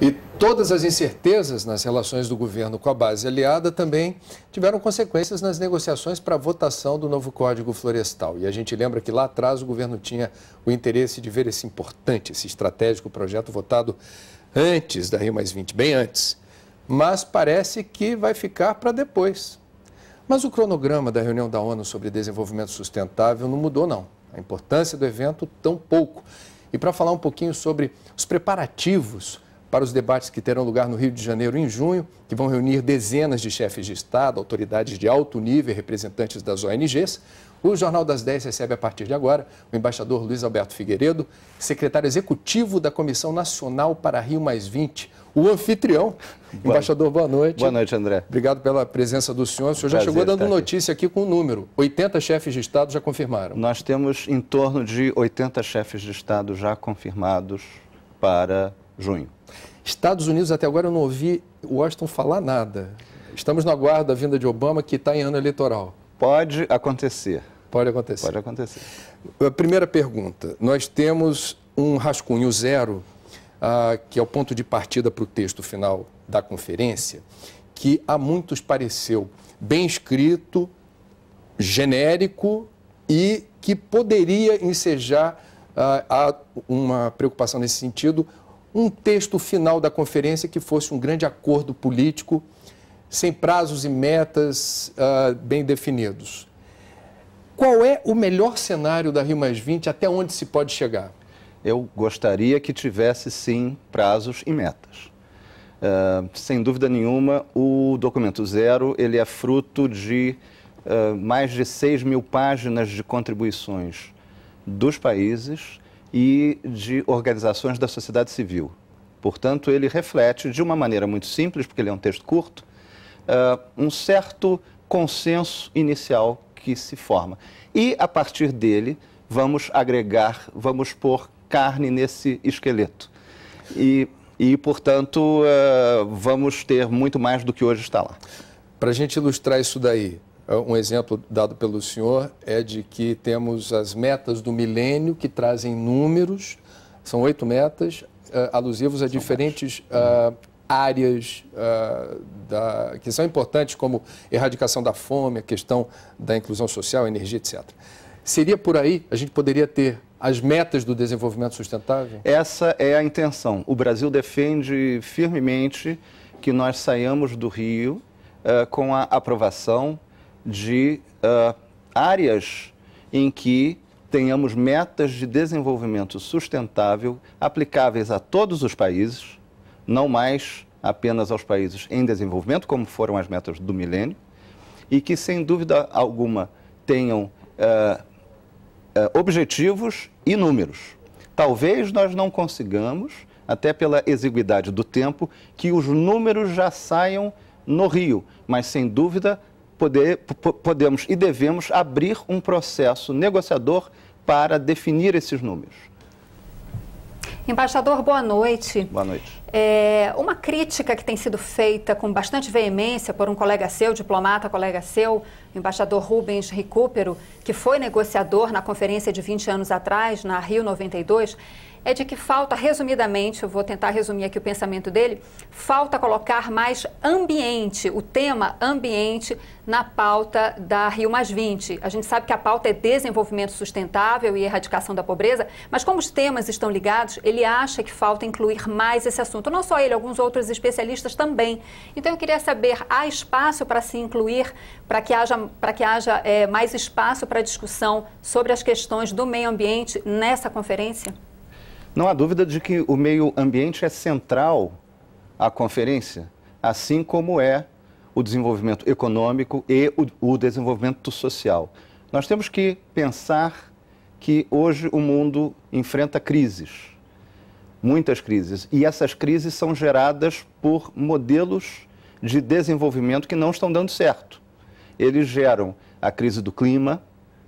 E todas as incertezas nas relações do governo com a base aliada também tiveram consequências nas negociações para a votação do novo Código Florestal. E a gente lembra que lá atrás o governo tinha o interesse de ver esse importante, esse estratégico projeto votado antes da Rio bem antes. Mas parece que vai ficar para depois. Mas o cronograma da reunião da ONU sobre desenvolvimento sustentável não mudou, não. A importância do evento, tão pouco. E para falar um pouquinho sobre os preparativos para os debates que terão lugar no Rio de Janeiro em junho, que vão reunir dezenas de chefes de Estado, autoridades de alto nível e representantes das ONGs. O Jornal das 10 recebe a partir de agora o embaixador Luiz Alberto Figueiredo, secretário executivo da Comissão Nacional para Rio Mais 20, o anfitrião. Boa. Embaixador, boa noite. Boa noite, André. Obrigado pela presença do senhor. O senhor Prazer já chegou dando notícia aqui. aqui com o número. 80 chefes de Estado já confirmaram. Nós temos em torno de 80 chefes de Estado já confirmados para junho. Estados Unidos, até agora eu não ouvi Washington falar nada. Estamos na guarda vinda de Obama, que está em ano eleitoral. Pode acontecer. Pode acontecer. Pode acontecer. primeira pergunta: nós temos um rascunho zero, ah, que é o ponto de partida para o texto final da conferência, que a muitos pareceu bem escrito, genérico e que poderia ensejar ah, uma preocupação nesse sentido, um texto final da conferência que fosse um grande acordo político, sem prazos e metas uh, bem definidos. Qual é o melhor cenário da Rio Mais 20? Até onde se pode chegar? Eu gostaria que tivesse, sim, prazos e metas. Uh, sem dúvida nenhuma, o documento zero ele é fruto de uh, mais de 6 mil páginas de contribuições dos países e de organizações da sociedade civil. Portanto, ele reflete, de uma maneira muito simples, porque ele é um texto curto, uh, um certo consenso inicial que se forma. E, a partir dele, vamos agregar, vamos pôr carne nesse esqueleto. E, e portanto, uh, vamos ter muito mais do que hoje está lá. Para a gente ilustrar isso daí, é, um exemplo dado pelo senhor é de que temos as metas do milênio que trazem números, são oito metas, é, alusivos a são diferentes uh, áreas uh, da, que são importantes, como erradicação da fome, a questão da inclusão social, energia, etc. Seria por aí, a gente poderia ter as metas do desenvolvimento sustentável? Essa é a intenção. O Brasil defende firmemente que nós saiamos do Rio uh, com a aprovação de uh, áreas em que tenhamos metas de desenvolvimento sustentável aplicáveis a todos os países, não mais apenas aos países em desenvolvimento, como foram as metas do milênio, e que, sem dúvida alguma, tenham uh, uh, objetivos e números. Talvez nós não consigamos, até pela exiguidade do tempo, que os números já saiam no Rio, mas sem dúvida poder, podemos e devemos abrir um processo negociador para definir esses números. Embaixador, boa noite. Boa noite. É, uma crítica que tem sido feita com bastante veemência por um colega seu, diplomata colega seu, o embaixador Rubens Recupero, que foi negociador na conferência de 20 anos atrás, na Rio 92, é de que falta, resumidamente, eu vou tentar resumir aqui o pensamento dele, falta colocar mais ambiente, o tema ambiente, na pauta da Rio A gente sabe que a pauta é desenvolvimento sustentável e erradicação da pobreza, mas como os temas estão ligados, ele acha que falta incluir mais esse assunto. Não só ele, alguns outros especialistas também. Então eu queria saber, há espaço para se incluir, para que haja, para que haja é, mais espaço para discussão sobre as questões do meio ambiente nessa conferência? Não há dúvida de que o meio ambiente é central à conferência, assim como é o desenvolvimento econômico e o, o desenvolvimento social. Nós temos que pensar que hoje o mundo enfrenta crises, muitas crises, e essas crises são geradas por modelos de desenvolvimento que não estão dando certo. Eles geram a crise do clima,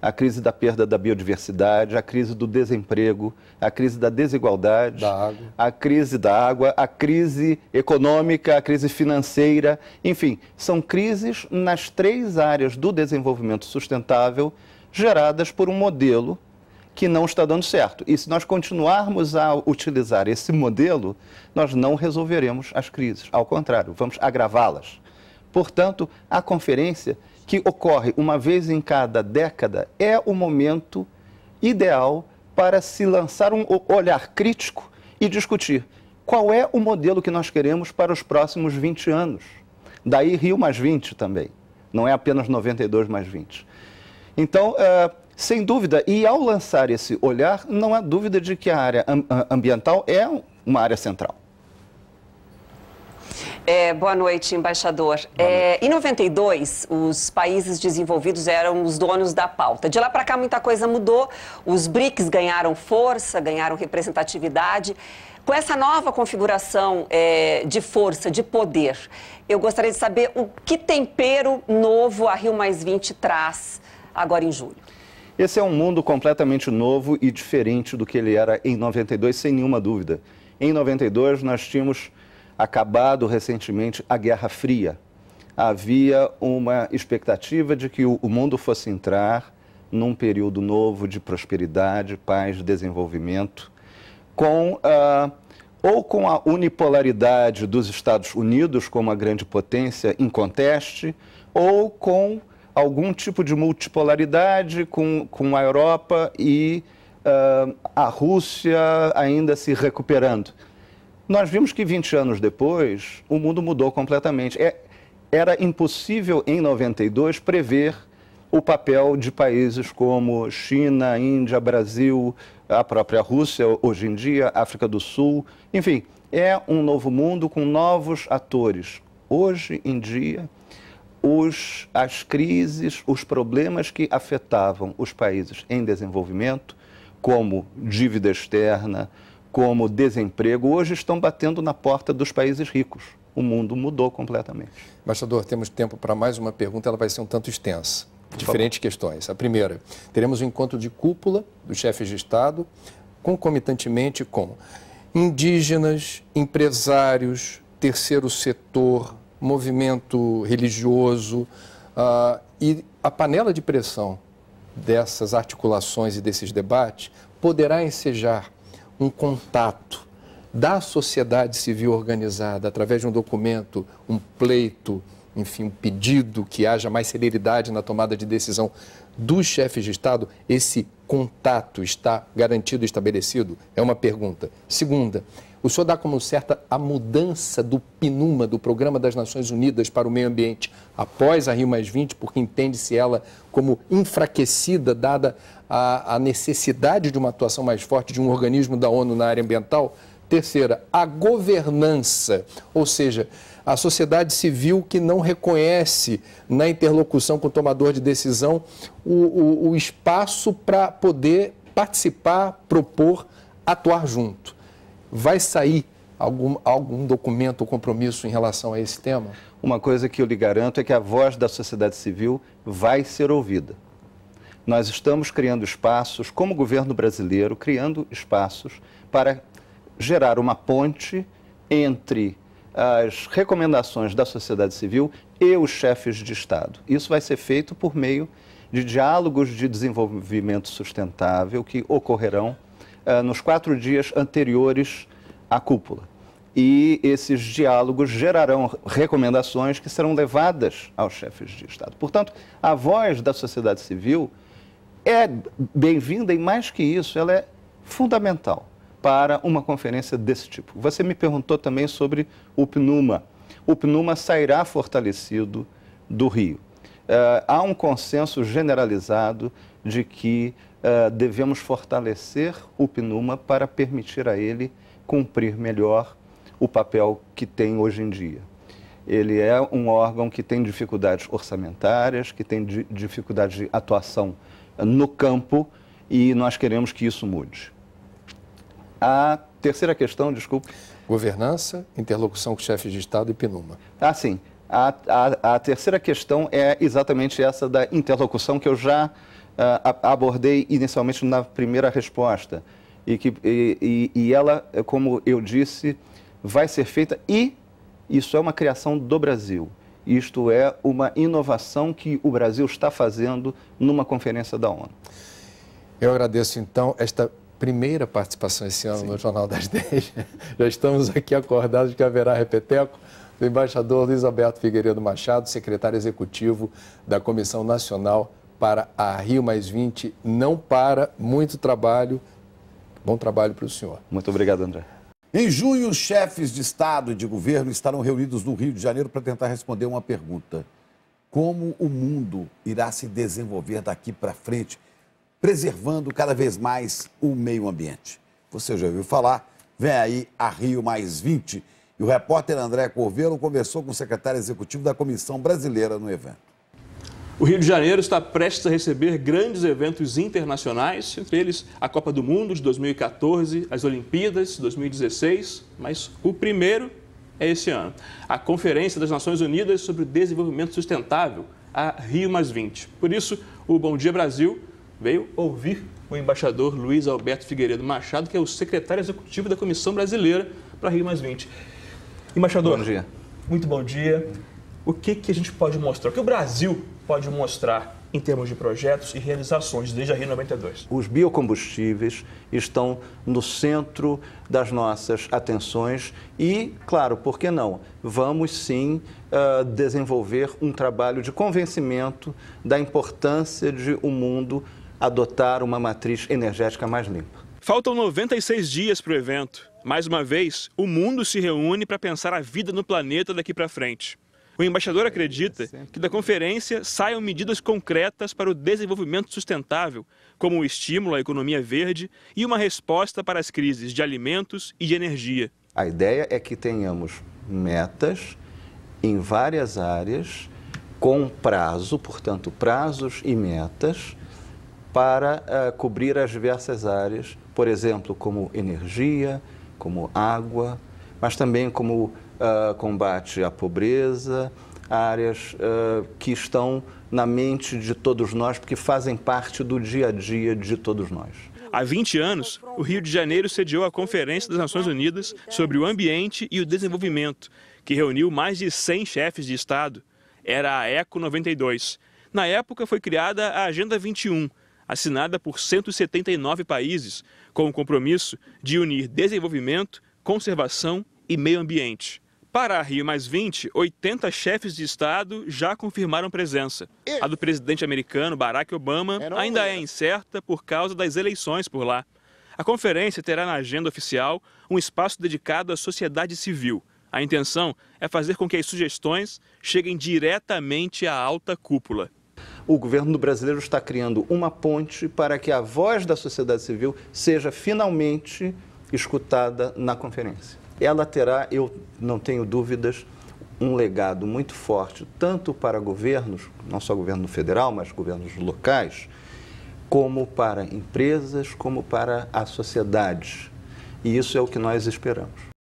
a crise da perda da biodiversidade, a crise do desemprego, a crise da desigualdade, da a crise da água, a crise econômica, a crise financeira, enfim, são crises nas três áreas do desenvolvimento sustentável geradas por um modelo que não está dando certo. E se nós continuarmos a utilizar esse modelo, nós não resolveremos as crises, ao contrário, vamos agravá-las. Portanto, a conferência que ocorre uma vez em cada década, é o momento ideal para se lançar um olhar crítico e discutir qual é o modelo que nós queremos para os próximos 20 anos. Daí Rio mais 20 também, não é apenas 92 mais 20. Então, eh, sem dúvida, e ao lançar esse olhar, não há dúvida de que a área ambiental é uma área central. É, boa noite, embaixador. Boa é, noite. É, em 92, os países desenvolvidos eram os donos da pauta. De lá para cá, muita coisa mudou. Os BRICS ganharam força, ganharam representatividade. Com essa nova configuração é, de força, de poder, eu gostaria de saber o que tempero novo a Rio traz agora em julho. Esse é um mundo completamente novo e diferente do que ele era em 92, sem nenhuma dúvida. Em 92, nós tínhamos acabado recentemente a Guerra Fria. Havia uma expectativa de que o mundo fosse entrar num período novo de prosperidade, paz, desenvolvimento, com a, ah, ou com a unipolaridade dos Estados Unidos como a grande potência em conteste, ou com algum tipo de multipolaridade com, com a Europa e uh, a Rússia ainda se recuperando. Nós vimos que 20 anos depois, o mundo mudou completamente. É, era impossível, em 92, prever o papel de países como China, Índia, Brasil, a própria Rússia, hoje em dia, África do Sul. Enfim, é um novo mundo com novos atores. Hoje em dia, os, as crises, os problemas que afetavam os países em desenvolvimento, como dívida externa, como desemprego, hoje estão batendo na porta dos países ricos. O mundo mudou completamente. Embaixador, temos tempo para mais uma pergunta, ela vai ser um tanto extensa. Diferentes questões. A primeira, teremos um encontro de cúpula dos chefes de Estado, concomitantemente com indígenas, empresários, terceiro setor, movimento religioso uh, e a panela de pressão dessas articulações e desses debates poderá ensejar um contato da sociedade civil organizada através de um documento, um pleito, enfim, um pedido que haja mais celeridade na tomada de decisão dos chefes de Estado, esse contato está garantido, estabelecido? É uma pergunta. Segunda, o senhor dá como certa a mudança do PNUMA, do Programa das Nações Unidas para o Meio Ambiente, após a Rio porque entende-se ela como enfraquecida, dada a, a necessidade de uma atuação mais forte de um organismo da ONU na área ambiental? Terceira, a governança, ou seja, a sociedade civil que não reconhece na interlocução com o tomador de decisão o, o, o espaço para poder participar, propor, atuar junto. Vai sair algum, algum documento ou compromisso em relação a esse tema? Uma coisa que eu lhe garanto é que a voz da sociedade civil vai ser ouvida. Nós estamos criando espaços, como governo brasileiro, criando espaços para gerar uma ponte entre as recomendações da sociedade civil e os chefes de Estado. Isso vai ser feito por meio de diálogos de desenvolvimento sustentável que ocorrerão uh, nos quatro dias anteriores à cúpula. E esses diálogos gerarão recomendações que serão levadas aos chefes de Estado. Portanto, a voz da sociedade civil é bem-vinda e, mais que isso, ela é fundamental para uma conferência desse tipo. Você me perguntou também sobre o PNUMA. O PNUMA sairá fortalecido do Rio. Uh, há um consenso generalizado de que uh, devemos fortalecer o PNUMA para permitir a ele cumprir melhor o papel que tem hoje em dia. Ele é um órgão que tem dificuldades orçamentárias, que tem dificuldade de atuação eh, no campo e nós queremos que isso mude. A terceira questão, desculpe. Governança, interlocução com chefes de Estado e PNUMA. Ah, sim. A, a, a terceira questão é exatamente essa da interlocução que eu já uh, abordei inicialmente na primeira resposta. E, que, e, e ela, como eu disse, vai ser feita e isso é uma criação do Brasil. Isto é uma inovação que o Brasil está fazendo numa conferência da ONU. Eu agradeço então esta primeira participação esse ano Sim. no Jornal das 10. Já estamos aqui acordados que haverá repeteco. Do embaixador Luiz Alberto Figueiredo Machado, secretário executivo da Comissão Nacional para a Rio Mais 20. Não para, muito trabalho. Bom trabalho para o senhor. Muito obrigado, André. Em junho, chefes de Estado e de governo estarão reunidos no Rio de Janeiro para tentar responder uma pergunta: como o mundo irá se desenvolver daqui para frente? preservando cada vez mais o meio ambiente. Você já ouviu falar? Vem aí a Rio Mais 20. E o repórter André Corvelo conversou com o secretário executivo da Comissão Brasileira no evento. O Rio de Janeiro está prestes a receber grandes eventos internacionais, entre eles a Copa do Mundo de 2014, as Olimpíadas de 2016, mas o primeiro é esse ano a Conferência das Nações Unidas sobre Desenvolvimento Sustentável, a Rio Mais 20. Por isso, o Bom Dia Brasil veio ouvir o embaixador Luiz Alberto Figueiredo Machado, que é o secretário executivo da Comissão Brasileira para Rio Mais 20. Embaixador, bom dia. muito bom dia. O que, que a gente pode mostrar? O que o Brasil pode mostrar em termos de projetos e realizações desde a Rio 92? Os biocombustíveis estão no centro das nossas atenções e, claro, por que não? Vamos sim uh, desenvolver um trabalho de convencimento da importância de o um mundo adotar uma matriz energética mais limpa. Faltam 96 dias para o evento. Mais uma vez, o mundo se reúne para pensar a vida no planeta daqui para frente. O embaixador acredita que da conferência saiam medidas concretas para o desenvolvimento sustentável, como o estímulo à economia verde e uma resposta para as crises de alimentos e de energia. A ideia é que tenhamos metas em várias áreas, com prazo, portanto, prazos e metas, para uh, cobrir as diversas áreas, por exemplo, como energia, como água, mas também como uh, combate à pobreza, áreas uh, que estão na mente de todos nós, porque fazem parte do dia a dia de todos nós. Há 20 anos, o Rio de Janeiro sediou a Conferência das Nações Unidas sobre o Ambiente e o Desenvolvimento, que reuniu mais de 100 chefes de Estado. Era a ECO 92. Na época, foi criada a Agenda 21, assinada por 179 países, com o compromisso de unir desenvolvimento, conservação e meio ambiente. Para a Rio 20, 80 chefes de Estado já confirmaram presença. A do presidente americano Barack Obama é ainda é incerta por causa das eleições por lá. A conferência terá na agenda oficial um espaço dedicado à sociedade civil. A intenção é fazer com que as sugestões cheguem diretamente à alta cúpula o governo brasileiro está criando uma ponte para que a voz da sociedade civil seja finalmente escutada na conferência. Ela terá, eu não tenho dúvidas, um legado muito forte, tanto para governos, não só governo federal, mas governos locais, como para empresas, como para a sociedade. E isso é o que nós esperamos.